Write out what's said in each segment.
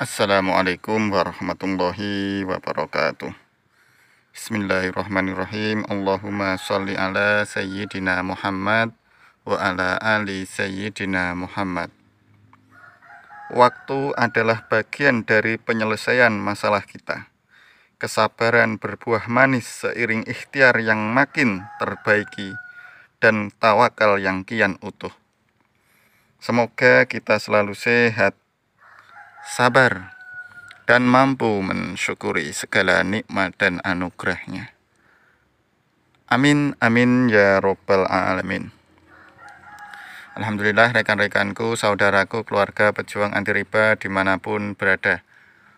Assalamualaikum warahmatullahi wabarakatuh Bismillahirrahmanirrahim Allahumma sholli ala sayyidina Muhammad wa ala ali sayyidina Muhammad Waktu adalah bagian dari penyelesaian masalah kita Kesabaran berbuah manis seiring ikhtiar yang makin terbaiki dan tawakal yang kian utuh Semoga kita selalu sehat sabar, dan mampu mensyukuri segala nikmat dan anugerahnya. Amin, amin ya robbal alamin. Alhamdulillah rekan-rekanku, saudaraku, keluarga pejuang anti riba dimanapun berada.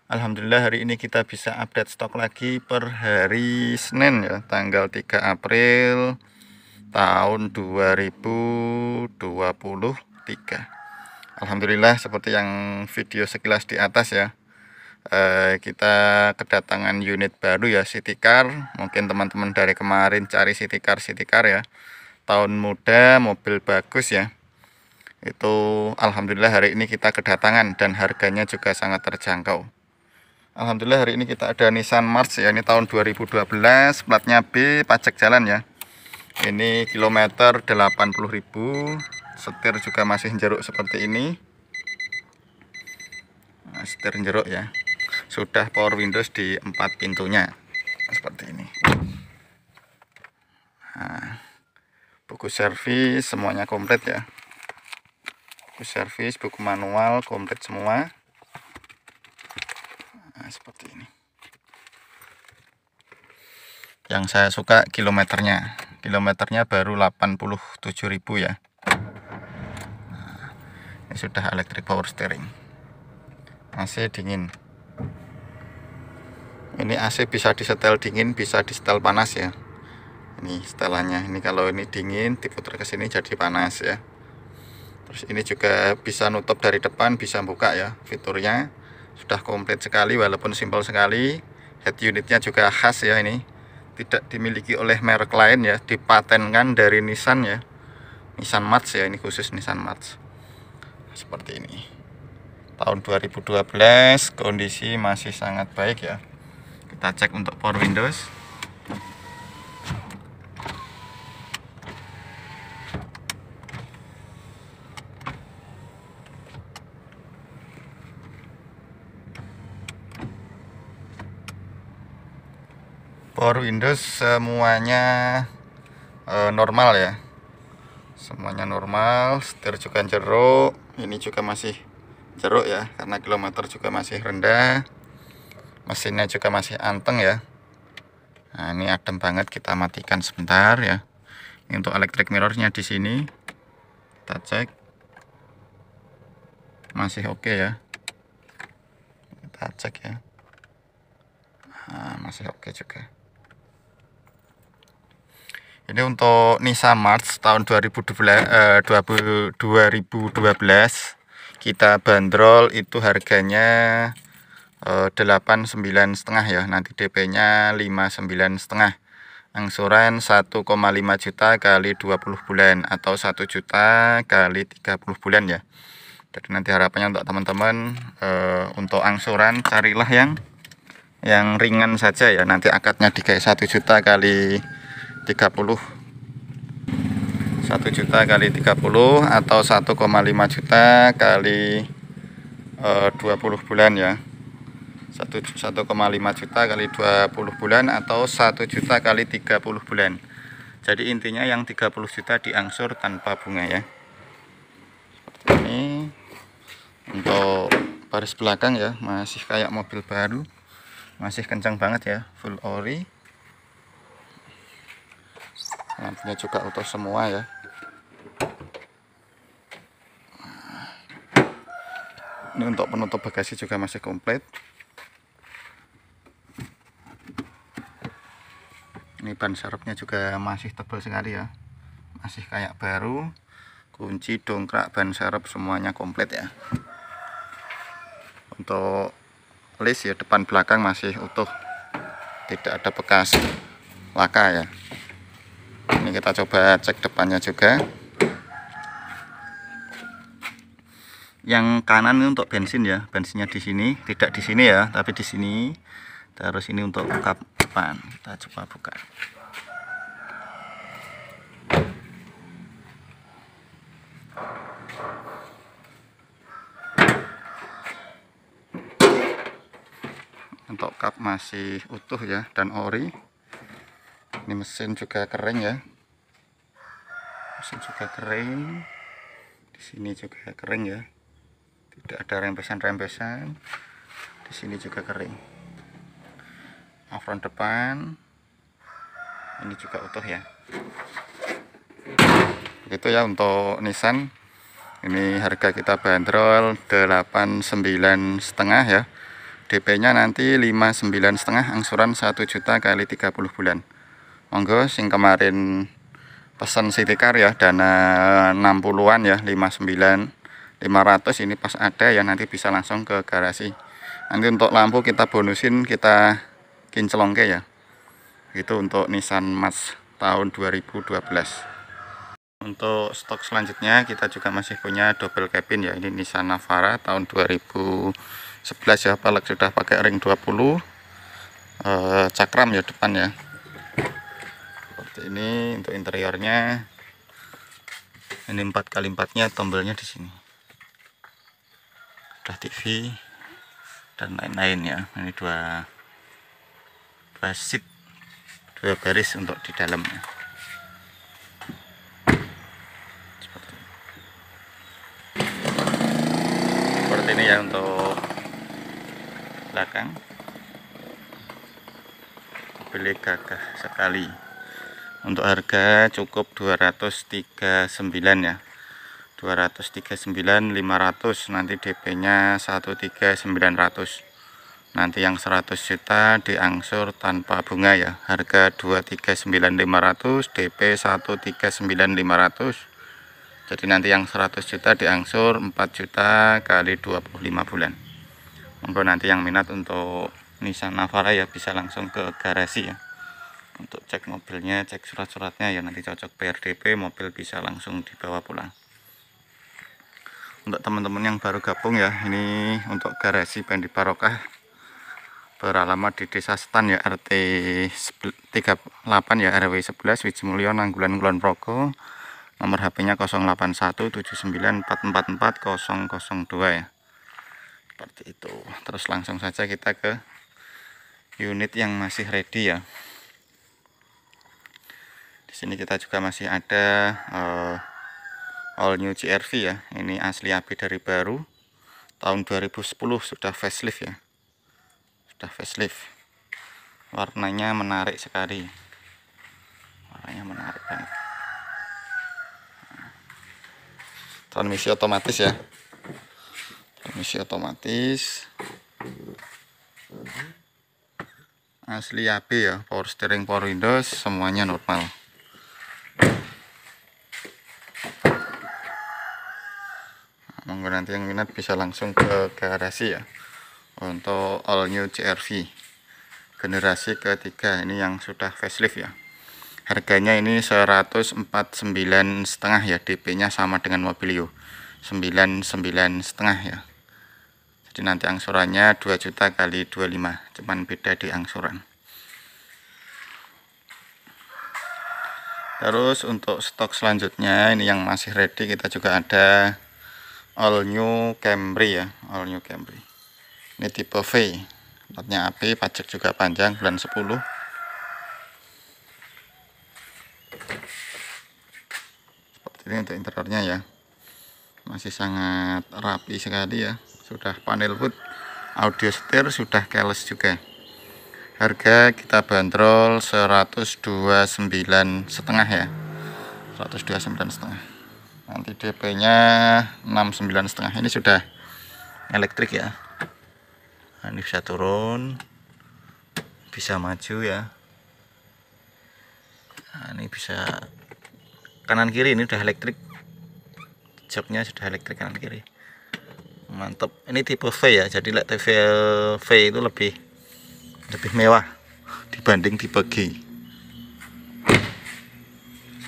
Alhamdulillah hari ini kita bisa update stok lagi per hari Senin ya, tanggal 3 April tahun 2023. Alhamdulillah seperti yang video sekilas di atas ya eh, kita kedatangan unit baru ya city car mungkin teman-teman dari kemarin cari city car city car ya tahun muda mobil bagus ya itu Alhamdulillah hari ini kita kedatangan dan harganya juga sangat terjangkau Alhamdulillah hari ini kita ada Nissan March ya ini tahun 2012 platnya B pajak jalan ya ini kilometer 80.000 setir juga masih jeruk seperti ini nah, setir jeruk ya sudah power windows di empat pintunya seperti ini nah, buku servis semuanya komplit ya buku servis buku manual komplit semua nah, seperti ini yang saya suka kilometernya kilometernya baru 87.000 ya ini sudah electric power steering AC dingin ini AC bisa disetel dingin bisa disetel panas ya ini setelannya ini kalau ini dingin diputar ke sini jadi panas ya terus ini juga bisa nutup dari depan bisa buka ya fiturnya sudah komplit sekali walaupun simpel sekali head unitnya juga khas ya ini tidak dimiliki oleh merek lain ya dipatenkan dari Nissan ya Nissan March ya ini khusus Nissan March seperti ini tahun 2012 kondisi masih sangat baik ya kita cek untuk power windows power windows semuanya eh, normal ya semuanya normal setir juga jeruk ini juga masih jeruk ya karena kilometer juga masih rendah mesinnya juga masih anteng ya nah ini adem banget kita matikan sebentar ya ini untuk electric mirrornya di sini kita cek masih oke okay ya kita cek ya nah, masih oke okay juga ini untuk Nisa March tahun 2012, eh, 2012 kita bandrol itu harganya eh, sembilan setengah ya. Nanti DP-nya 59 setengah. Angsuran 1,5 juta kali 20 bulan atau 1 juta kali 30 bulan ya. Jadi nanti harapannya untuk teman-teman eh, untuk angsuran carilah yang yang ringan saja ya nanti akadnya dikai satu juta kali 30 1 juta kali 30 atau 1,5 juta kali e, eh, 20 bulan ya 1,5 juta kali 20 bulan atau 1 juta kali 30 bulan jadi intinya yang 30 juta diangsur tanpa bunga ya seperti ini untuk baris belakang ya masih kayak mobil baru masih kencang banget ya full ori lampunya juga utuh semua ya ini untuk penutup bagasi juga masih komplit ini ban serepnya juga masih tebal sekali ya masih kayak baru kunci dongkrak ban serep semuanya komplit ya untuk list ya depan belakang masih utuh tidak ada bekas laka ya ini kita coba cek depannya juga yang kanan ini untuk bensin ya bensinnya di sini tidak di sini ya tapi di sini terus ini untuk kap depan kita coba buka untuk kap masih utuh ya dan ori ini mesin juga kering ya mesin juga kering di sini juga kering ya tidak ada rembesan-rembesan di sini juga kering nah, front depan ini juga utuh ya begitu ya untuk Nissan ini harga kita bandrol 89 setengah ya DP nya nanti 59 setengah angsuran 1 juta kali 30 bulan monggo sing kemarin pesan car ya dana 60-an ya 59 500 ini pas ada ya nanti bisa langsung ke garasi nanti untuk lampu kita bonusin kita kinclongke ya itu untuk Nissan Mas tahun 2012 untuk stok selanjutnya kita juga masih punya double cabin ya ini Nissan Navara tahun 2011 ya palek sudah pakai ring 20 eh, cakram ya depan ya ini untuk interiornya ini empat kali empatnya tombolnya di sini udah TV dan lain-lain ya ini dua dua dua baris untuk di dalamnya seperti, seperti ini ya untuk belakang beli gagah sekali untuk harga cukup 239 ya 239 500 nanti DP nya 13900 nanti yang 100 juta diangsur tanpa bunga ya harga 239.500 DP 139.500 jadi nanti yang 100 juta diangsur 4 juta kali 25 bulan untuk nanti yang minat untuk Nissan Navara ya bisa langsung ke garasi ya untuk cek mobilnya cek surat-suratnya ya nanti cocok PRDP mobil bisa langsung dibawa pulang untuk teman-teman yang baru gabung ya ini untuk garasi Bandi Barokah beralamat di desa Setan ya RT 38 ya RW 11 Wijimulyo Nanggulan Kulon Progo nomor HP-nya 081794444002 ya seperti itu terus langsung saja kita ke unit yang masih ready ya di sini kita juga masih ada uh, all new CRV ya ini asli api dari baru tahun 2010 sudah facelift ya sudah facelift warnanya menarik sekali warnanya menarik banget transmisi otomatis ya transmisi otomatis asli AB ya power steering power windows semuanya normal monggo nanti yang minat bisa langsung ke garasi ya untuk all new CRV generasi ketiga ini yang sudah facelift ya harganya ini 149 setengah ya DP nya sama dengan mobilio 99 setengah ya jadi nanti angsurannya 2 juta kali 25 cuman beda di angsuran terus untuk stok selanjutnya ini yang masih ready kita juga ada all new Camry ya all new Camry ini tipe V platnya AP pajak juga panjang bulan 10 seperti ini untuk interiornya ya masih sangat rapi sekali ya sudah panel wood audio setir sudah keles juga harga kita bandrol 129 setengah ya 129 setengah nanti DP nya 69 setengah ini sudah elektrik ya nah, ini bisa turun bisa maju ya nah, ini bisa kanan kiri ini sudah elektrik joknya sudah elektrik kanan kiri mantap ini tipe V ya jadi like TV V itu lebih lebih mewah dibanding tipe G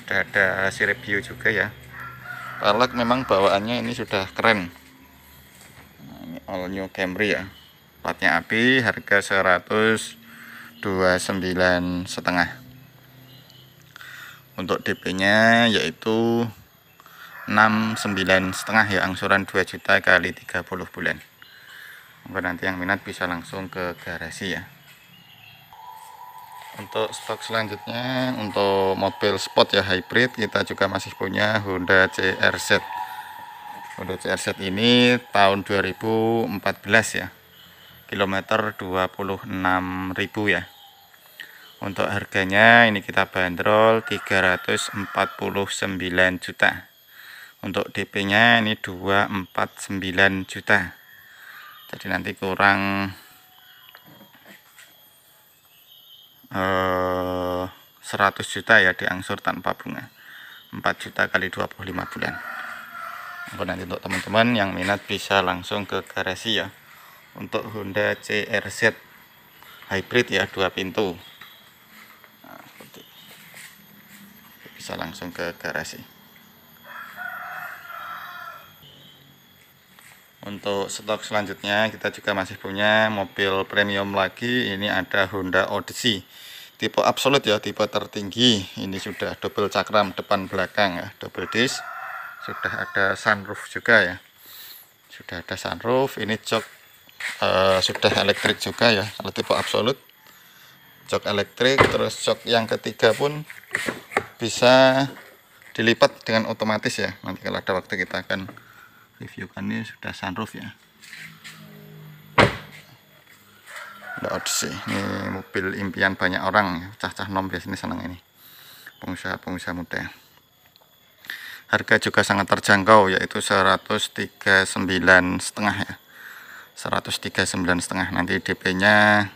sudah ada si review juga ya Palak memang bawaannya ini sudah keren nah, ini all new Camry ya platnya api harga 129 setengah untuk DP nya yaitu 69 setengah ya angsuran 2 juta kali 30 bulan Mungkin nanti yang minat bisa langsung ke garasi ya untuk stok selanjutnya untuk mobil sport ya hybrid kita juga masih punya Honda CRZ Honda CRZ ini tahun 2014 ya kilometer 26.000 ya untuk harganya ini kita bandrol 349 juta untuk DP nya ini 249 juta jadi nanti kurang 100 eh, juta ya diangsur tanpa bunga 4 juta kali 25 bulan untuk nanti untuk teman-teman yang minat bisa langsung ke garasi ya untuk Honda CRZ hybrid ya dua pintu nah, bisa langsung ke garasi untuk stok selanjutnya kita juga masih punya mobil premium lagi ini ada Honda Odyssey tipe absolut ya tipe tertinggi ini sudah double cakram depan belakang ya double disc sudah ada sunroof juga ya sudah ada sunroof ini jok uh, sudah elektrik juga ya kalau tipe absolut jok elektrik terus jok yang ketiga pun bisa dilipat dengan otomatis ya nanti kalau ada waktu kita akan reviewkan ini sudah sunroof ya Daot sih. Ini mobil impian banyak orang. Cah-cah nom biasanya senang ini. Pengusaha-pengusaha muda. Harga juga sangat terjangkau yaitu 139 setengah ya. 139 setengah nanti DP-nya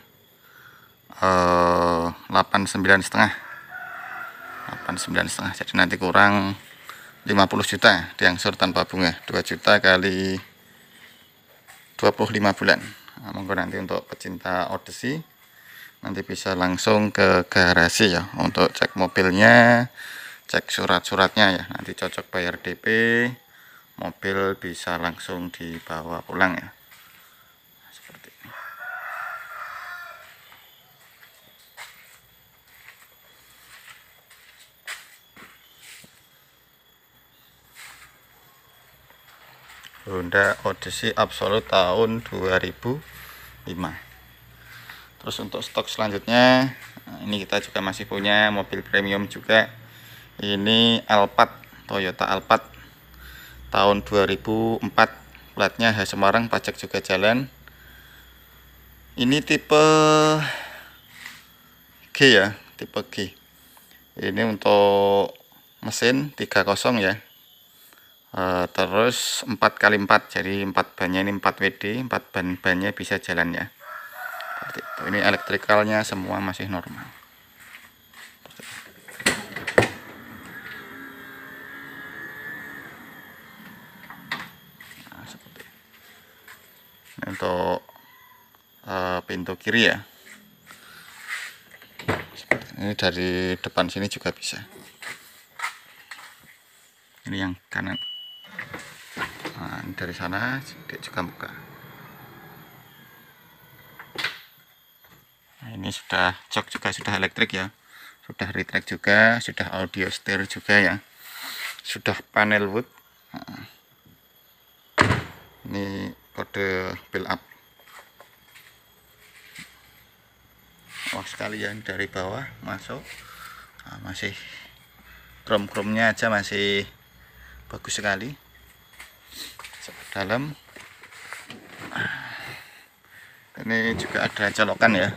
eh 89 setengah. 89 setengah. Jadi nanti kurang 50 juta diangsur tanpa bunga. 2 juta kali 25 bulan. Nah, monggo nanti untuk pecinta Odyssey nanti bisa langsung ke garasi ya untuk cek mobilnya cek surat-suratnya ya nanti cocok bayar DP mobil bisa langsung dibawa pulang ya Honda Odyssey Absolute tahun 2005 terus untuk stok selanjutnya ini kita juga masih punya mobil premium juga ini Alphard Toyota Alphard tahun 2004 platnya H Semarang pajak juga jalan ini tipe G ya tipe G ini untuk mesin 30 ya Uh, terus 4 kali 4 jadi 4 bannya ini 4 WD 4 ban-bannya bisa jalan ya itu. ini elektrikalnya semua masih normal nah, untuk e, pintu kiri ya ini dari depan sini juga bisa ini yang kanan nah, dari sana dia juga buka nah, ini sudah jok juga sudah elektrik ya sudah retract juga sudah audio steer juga ya sudah panel wood nah, ini kode build up wah sekalian ya, dari bawah masuk nah, masih krom kromnya aja masih bagus sekali dalam ini juga ada colokan ya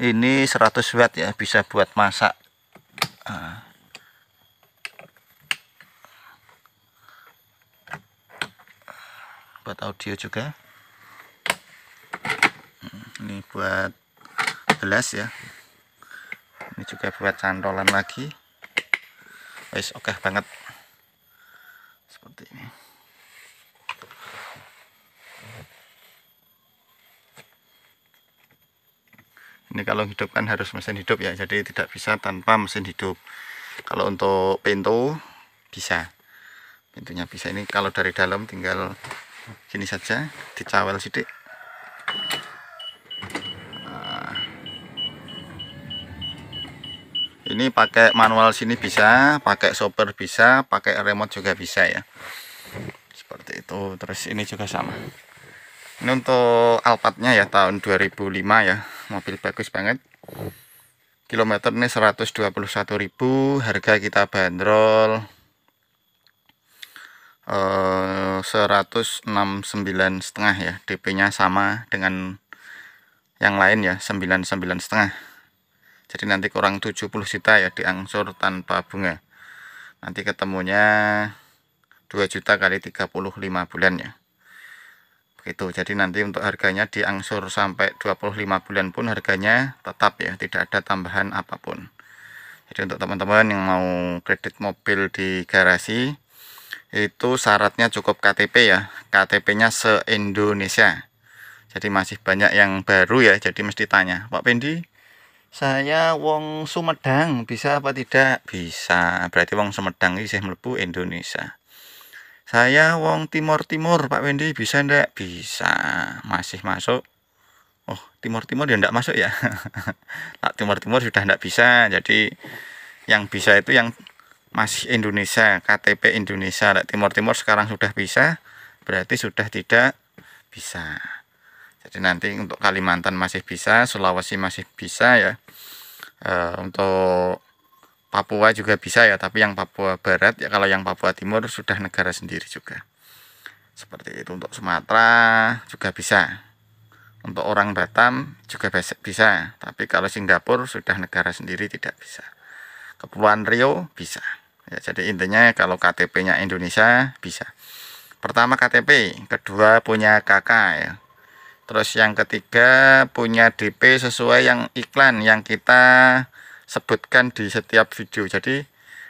ini 100 watt ya bisa buat masak ah. buat audio juga hmm, ini buat gelas ya ini juga buat cantolan lagi oke okay banget seperti ini ini kalau hidup kan harus mesin hidup ya jadi tidak bisa tanpa mesin hidup kalau untuk pintu bisa pintunya bisa ini kalau dari dalam tinggal sini saja dicawel sidik ah. ini pakai manual sini bisa pakai sopir bisa pakai remote juga bisa ya seperti itu terus ini juga sama ini untuk alpatnya ya tahun 2005 ya mobil bagus banget kilometer ini 121.000 harga kita bandrol eh, 169 setengah ya DP nya sama dengan yang lain ya 99 setengah jadi nanti kurang 70 juta ya diangsur tanpa bunga nanti ketemunya 2 juta kali 35 bulan ya begitu jadi nanti untuk harganya diangsur sampai 25 bulan pun harganya tetap ya tidak ada tambahan apapun jadi untuk teman-teman yang mau kredit mobil di garasi itu syaratnya cukup KTP ya KTP-nya se-Indonesia jadi masih banyak yang baru ya jadi mesti tanya Pak Pendi saya wong Sumedang bisa apa tidak bisa berarti wong Sumedang ini saya melebu Indonesia saya wong timur-timur Pak Wendy bisa ndak? Bisa. Masih masuk. Oh, timur-timur ya ndak masuk ya. Tak timur-timur sudah ndak bisa. Jadi yang bisa itu yang masih Indonesia, KTP Indonesia. Tak timur-timur sekarang sudah bisa, berarti sudah tidak bisa. Jadi nanti untuk Kalimantan masih bisa, Sulawesi masih bisa ya. E, untuk Papua juga bisa ya, tapi yang Papua Barat ya kalau yang Papua Timur sudah negara sendiri juga. Seperti itu untuk Sumatera juga bisa. Untuk orang Batam juga bisa, tapi kalau Singapura sudah negara sendiri tidak bisa. Kepulauan Rio bisa. Ya, jadi intinya kalau KTP-nya Indonesia bisa. Pertama KTP, kedua punya KK ya. Terus yang ketiga punya DP sesuai yang iklan yang kita sebutkan di setiap video jadi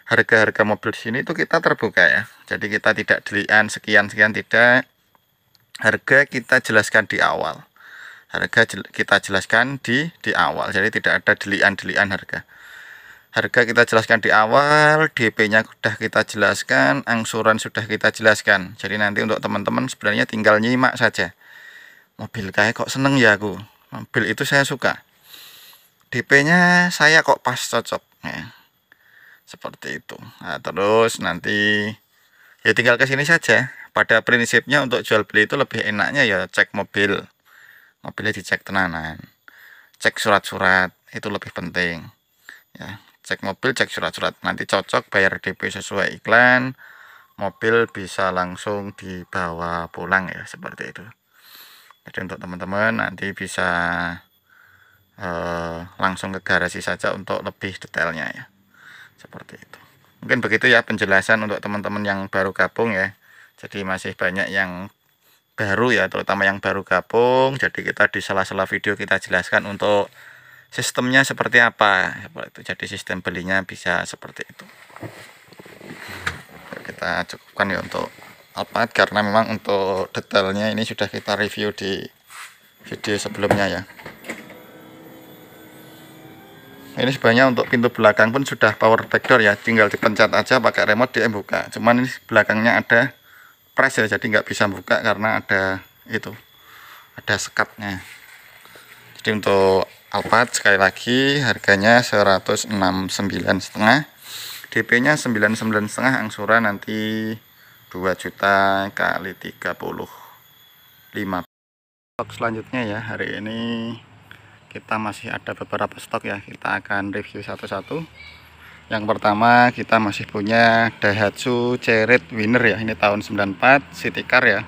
harga-harga mobil di sini itu kita terbuka ya jadi kita tidak delian sekian-sekian tidak harga kita jelaskan di awal harga jel kita jelaskan di di awal jadi tidak ada delian-delian harga harga kita jelaskan di awal, DP-nya sudah kita jelaskan, angsuran sudah kita jelaskan. Jadi nanti untuk teman-teman sebenarnya tinggal nyimak saja. Mobil kayak kok seneng ya aku. Mobil itu saya suka. DP-nya saya kok pas cocok ya. Seperti itu. Nah, terus nanti ya tinggal ke sini saja. Pada prinsipnya untuk jual beli itu lebih enaknya ya cek mobil. Mobilnya dicek tenanan. Cek surat-surat itu lebih penting. Ya, cek mobil, cek surat-surat. Nanti cocok bayar DP sesuai iklan. Mobil bisa langsung dibawa pulang ya seperti itu. Jadi untuk teman-teman nanti bisa Eh, langsung ke garasi saja untuk lebih detailnya ya seperti itu mungkin begitu ya penjelasan untuk teman-teman yang baru gabung ya jadi masih banyak yang baru ya terutama yang baru gabung jadi kita di sela-sela video kita jelaskan untuk sistemnya seperti apa seperti itu jadi sistem belinya bisa seperti itu kita cukupkan ya untuk apa karena memang untuk detailnya ini sudah kita review di video sebelumnya ya ini sebenarnya untuk pintu belakang pun sudah power backdoor ya tinggal dipencet aja pakai remote dia buka cuman ini belakangnya ada press ya jadi nggak bisa buka karena ada itu ada sekatnya jadi untuk Alphard sekali lagi harganya 169 setengah DP nya 99 setengah angsuran nanti 2 juta kali 35 selanjutnya ya hari ini kita masih ada beberapa stok ya kita akan review satu-satu yang pertama kita masih punya Daihatsu Cerit Winner ya ini tahun 94 city car ya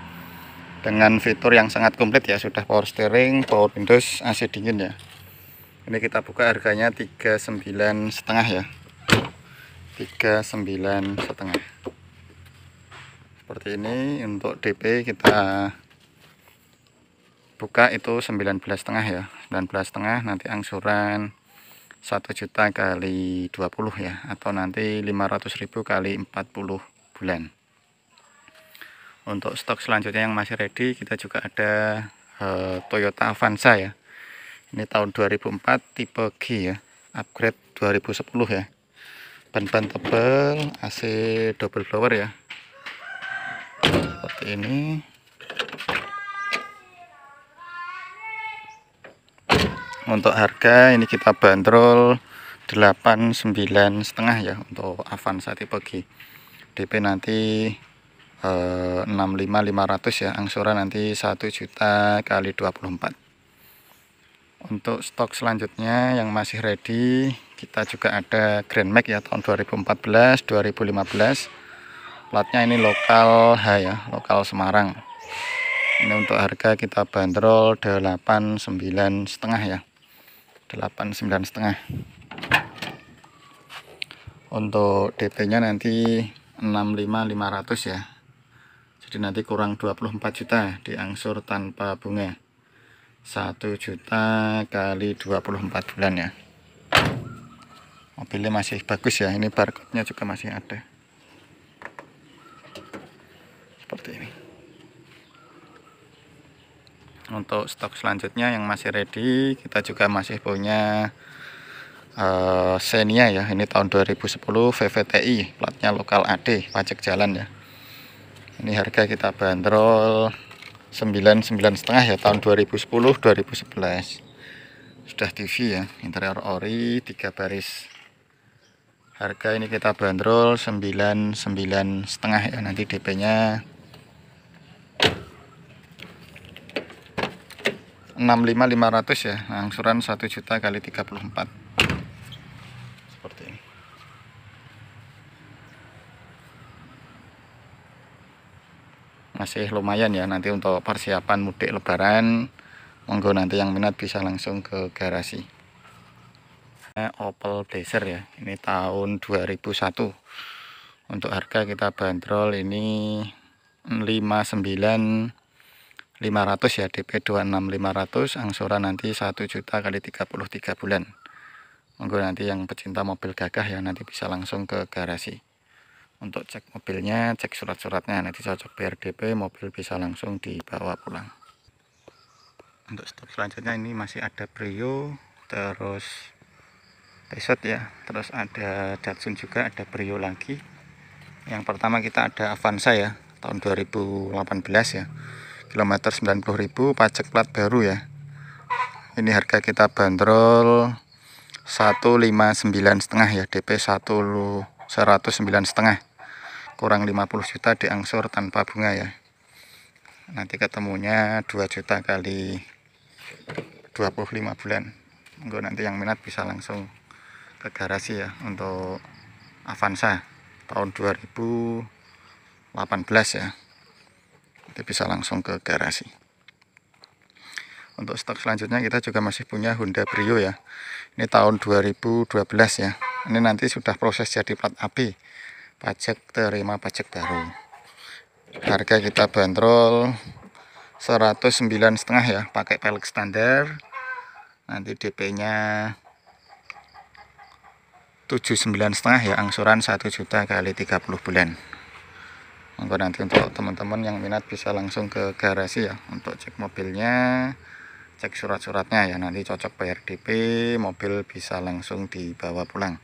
dengan fitur yang sangat komplit ya sudah power steering power windows AC dingin ya ini kita buka harganya 39 setengah ya 39 setengah seperti ini untuk DP kita buka itu 19 setengah ya setengah nanti angsuran 1 juta kali 20 ya atau nanti 500.000 kali 40 bulan untuk stok selanjutnya yang masih ready kita juga ada uh, Toyota Avanza ya ini tahun 2004 tipe G ya upgrade 2010 ya ban-ban tebal AC double blower ya seperti ini untuk harga ini kita bandrol 89 setengah ya untuk Avanza tipe G DP nanti eh, 65500 ya angsuran nanti 1 juta kali 24 untuk stok selanjutnya yang masih ready kita juga ada Grand Max ya tahun 2014 2015 platnya ini lokal H ya lokal Semarang ini untuk harga kita bandrol 89 setengah ya 8 9 setengah untuk DP nya nanti 65500 ya jadi nanti kurang 24 juta diangsur tanpa bunga 1 juta kali 24 bulan ya mobilnya masih bagus ya ini barcode nya juga masih ada seperti ini untuk stok selanjutnya yang masih ready kita juga masih punya uh, Xenia ya ini tahun 2010 VVTI platnya lokal AD pajak jalan ya ini harga kita bandrol 99 setengah ya tahun 2010 2011 sudah TV ya interior ori tiga baris harga ini kita bandrol 99 setengah ya nanti DP nya 65500 ya nah, angsuran 1 juta kali 34 seperti ini masih lumayan ya nanti untuk persiapan mudik lebaran monggo nanti yang minat bisa langsung ke garasi Opel Blazer ya ini tahun 2001 untuk harga kita bandrol ini 59 500 ya DP 26500 angsuran nanti 1 juta kali 33 bulan monggo nanti yang pecinta mobil gagah ya nanti bisa langsung ke garasi untuk cek mobilnya cek surat-suratnya nanti cocok BRDP mobil bisa langsung dibawa pulang untuk stok selanjutnya ini masih ada Brio terus reset ya terus ada Datsun juga ada Brio lagi yang pertama kita ada Avanza ya tahun 2018 ya kilometer 90.000 pajak plat baru ya ini harga kita bandrol 159 setengah ya DP 109 setengah kurang 50 juta diangsur tanpa bunga ya nanti ketemunya 2 juta kali 25 bulan enggak nanti yang minat bisa langsung ke garasi ya untuk Avanza tahun 2018 ya jadi bisa langsung ke garasi. Untuk stok selanjutnya kita juga masih punya Honda Brio ya. Ini tahun 2012 ya. Ini nanti sudah proses jadi plat api. Pajak terima pajak baru. Harga kita bandrol 109 ya, pakai pelek standar. Nanti DP-nya 79 ya, angsuran 1 juta kali 30 bulan monggo nanti untuk teman-teman yang minat bisa langsung ke garasi ya untuk cek mobilnya cek surat-suratnya ya nanti cocok PRDP mobil bisa langsung dibawa pulang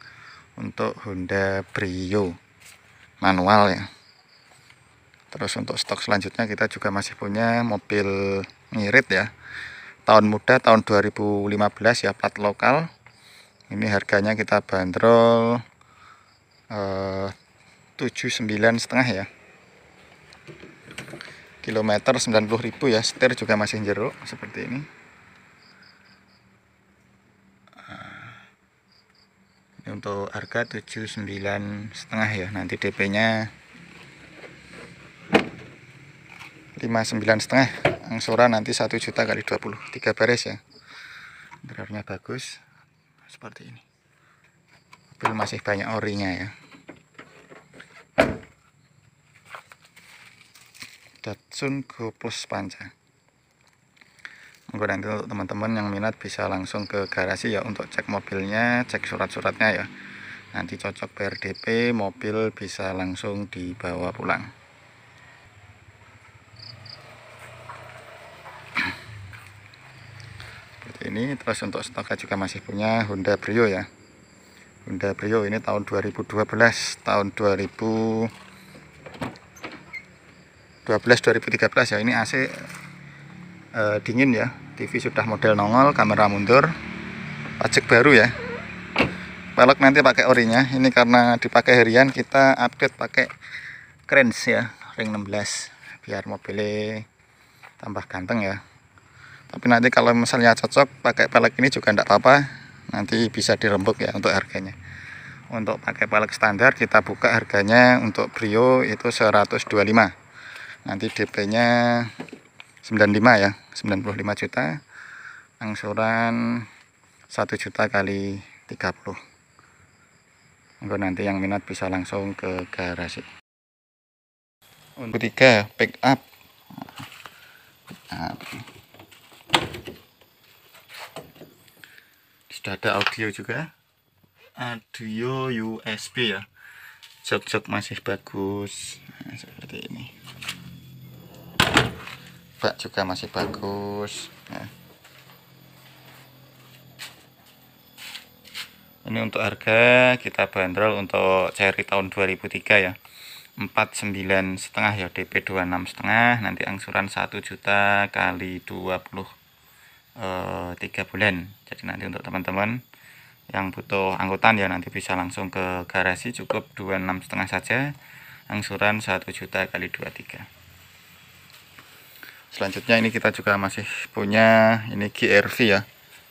untuk Honda Brio manual ya terus untuk stok selanjutnya kita juga masih punya mobil ngirit ya tahun muda tahun 2015 ya plat lokal ini harganya kita bandrol eh, 79 setengah ya kilometer 90.000 ya setir juga masih jeruk seperti ini ah. ini untuk harga 79 setengah ya nanti DP nya 59 setengah angsuran nanti 1 juta kali 20 3 baris ya interiornya bagus seperti ini mobil masih banyak orinya ya Datsun Go Plus Panca mudah nanti untuk teman-teman yang minat bisa langsung ke garasi ya untuk cek mobilnya cek surat-suratnya ya nanti cocok PRDP mobil bisa langsung dibawa pulang seperti ini terus untuk stoknya juga masih punya Honda Brio ya Honda Brio ini tahun 2012 tahun 2000 12 2013 ya ini AC eh, dingin ya TV sudah model nongol kamera mundur pajak baru ya pelek nanti pakai orinya ini karena dipakai harian kita update pakai crans ya ring 16 biar mobilnya tambah ganteng ya tapi nanti kalau misalnya cocok pakai pelek ini juga enggak apa-apa nanti bisa dirembuk ya untuk harganya untuk pakai pelek standar kita buka harganya untuk Brio itu 125 nanti DP-nya 95 ya 95 juta angsuran 1 juta kali 30 monggo nanti yang minat bisa langsung ke garasi untuk tiga pick up, pick up. sudah ada audio juga audio USB ya jok-jok masih bagus nah, seperti ini bak juga masih bagus ya. ini untuk harga kita bandrol untuk cherry tahun 2003 ya 49 setengah ya DP 26 setengah nanti angsuran 1 juta kali 20 eh, tiga bulan jadi nanti untuk teman-teman yang butuh angkutan ya nanti bisa langsung ke garasi cukup 26 setengah saja angsuran 1 juta kali 23 selanjutnya ini kita juga masih punya ini GRV ya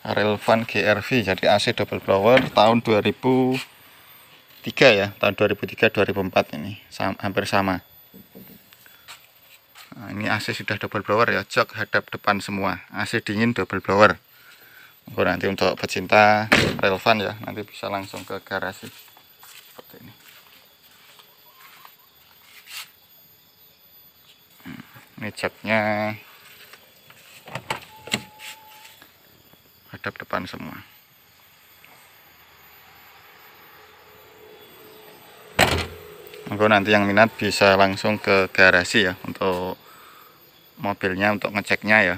Relvan GRV jadi AC double blower tahun 2003 ya tahun 2003 2004 ini sama, hampir sama nah, ini AC sudah double blower ya jok hadap depan semua AC dingin double blower nanti untuk pecinta relevan ya nanti bisa langsung ke garasi seperti ini ini jaknya hadap depan semua monggo nanti yang minat bisa langsung ke garasi ya untuk mobilnya untuk ngeceknya ya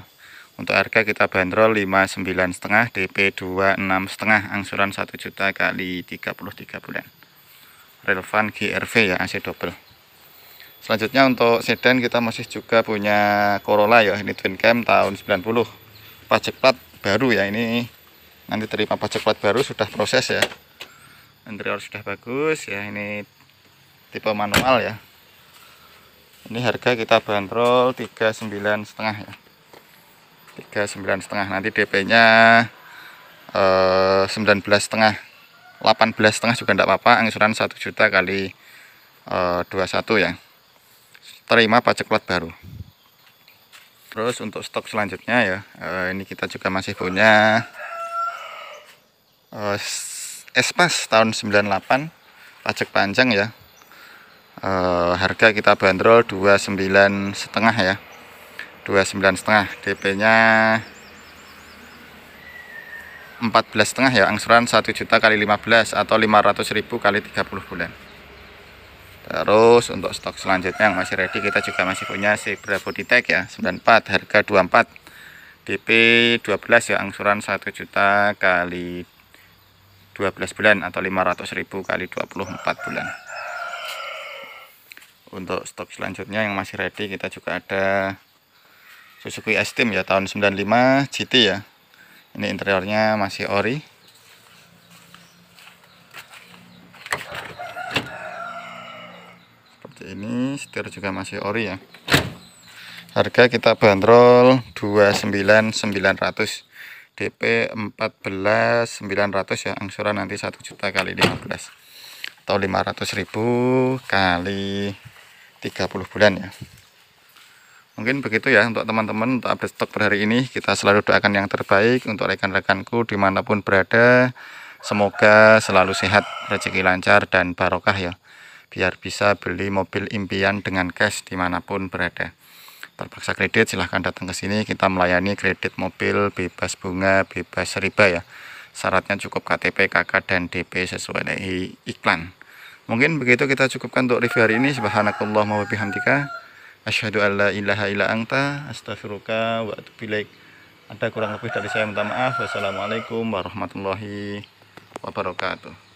untuk harga kita bandrol 59 setengah DP 26 setengah angsuran 1 juta kali 33 bulan relevan GRV ya AC double selanjutnya untuk sedan kita masih juga punya Corolla ya ini twin cam tahun 90 pajak plat baru ya ini nanti terima pajak plat baru sudah proses ya interior sudah bagus ya ini tipe manual ya ini harga kita banderol 39 setengah ya 39 setengah nanti DP nya eh, 19 setengah 18 setengah juga enggak apa-apa angsuran 1 juta kali eh, 21 ya terima paceklat baru terus untuk stok selanjutnya ya eh, ini kita juga masih punya eh, espas tahun 98 pajak panjang ya eh, harga kita bandrol 29 setengah ya 29 setengah DP nya 14 setengah ya angsuran 1 juta kali 15 atau 500 ribu kali 30 bulan terus untuk stok selanjutnya yang masih ready kita juga masih punya si Bravo Tag ya 94 harga 24 DP 12 ya angsuran 1 juta kali 12 bulan atau 500 ribu kali 24 bulan untuk stok selanjutnya yang masih ready kita juga ada Suzuki Esteem ya tahun 95 GT ya ini interiornya masih ori ini setir juga masih ori ya harga kita bandrol 29900 DP 14900 ya angsuran nanti 1 juta kali 15 atau 500.000 kali 30 bulan ya mungkin begitu ya untuk teman-teman untuk update stok per hari ini kita selalu doakan yang terbaik untuk rekan-rekanku dimanapun berada semoga selalu sehat rezeki lancar dan barokah ya biar bisa beli mobil impian dengan cash dimanapun berada terpaksa kredit silahkan datang ke sini kita melayani kredit mobil bebas bunga bebas riba ya syaratnya cukup KTP KK dan DP sesuai dengan iklan mungkin begitu kita cukupkan untuk review hari ini subhanakallahumma wabihamdika asyhadu alla ilaha illa anta astaghfiruka wa atubu ada kurang lebih dari saya minta maaf wassalamualaikum warahmatullahi wabarakatuh